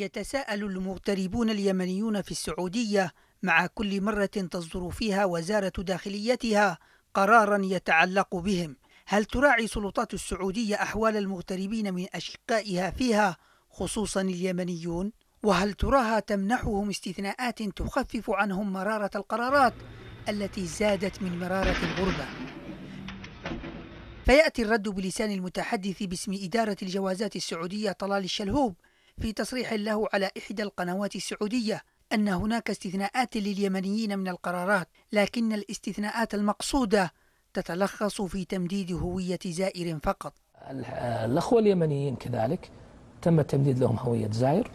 يتساءل المغتربون اليمنيون في السعودية مع كل مرة تصدر فيها وزارة داخليتها قرارا يتعلق بهم هل تراعي سلطات السعودية أحوال المغتربين من أشقائها فيها خصوصا اليمنيون؟ وهل تراها تمنحهم استثناءات تخفف عنهم مرارة القرارات التي زادت من مرارة الغربة؟ فيأتي الرد بلسان المتحدث باسم إدارة الجوازات السعودية طلال الشلهوب في تصريح له على إحدى القنوات السعودية أن هناك استثناءات لليمنيين من القرارات لكن الاستثناءات المقصودة تتلخص في تمديد هوية زائر فقط الأخوة اليمنيين كذلك تم تمديد لهم هوية زائر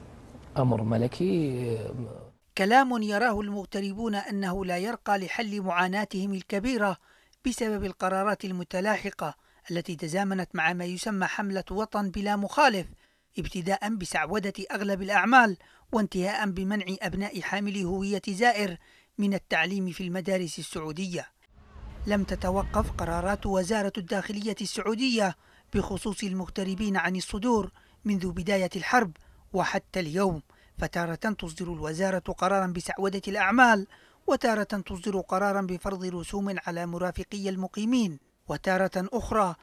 أمر ملكي كلام يراه المغتربون أنه لا يرقى لحل معاناتهم الكبيرة بسبب القرارات المتلاحقة التي تزامنت مع ما يسمى حملة وطن بلا مخالف ابتداء بسعودة أغلب الأعمال وانتهاء بمنع أبناء حاملي هوية زائر من التعليم في المدارس السعودية لم تتوقف قرارات وزارة الداخلية السعودية بخصوص المغتربين عن الصدور منذ بداية الحرب وحتى اليوم فتارة تصدر الوزارة قرارا بسعودة الأعمال وتارة تصدر قرارا بفرض رسوم على مرافقي المقيمين وتارة أخرى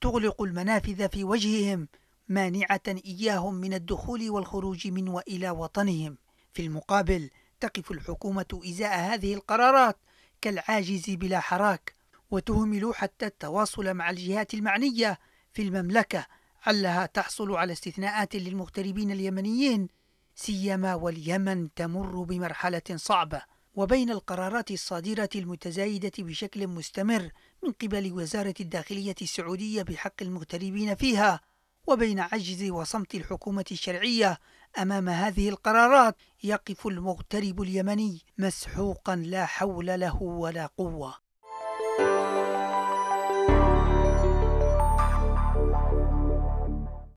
تغلق المنافذ في وجههم مانعة إياهم من الدخول والخروج من وإلى وطنهم في المقابل تقف الحكومة إزاء هذه القرارات كالعاجز بلا حراك وتهمل حتى التواصل مع الجهات المعنية في المملكة علها تحصل على استثناءات للمغتربين اليمنيين سيما واليمن تمر بمرحلة صعبة وبين القرارات الصادرة المتزايدة بشكل مستمر من قبل وزارة الداخلية السعودية بحق المغتربين فيها وبين عجز وصمت الحكومة الشرعية أمام هذه القرارات يقف المغترب اليمني مسحوقا لا حول له ولا قوة.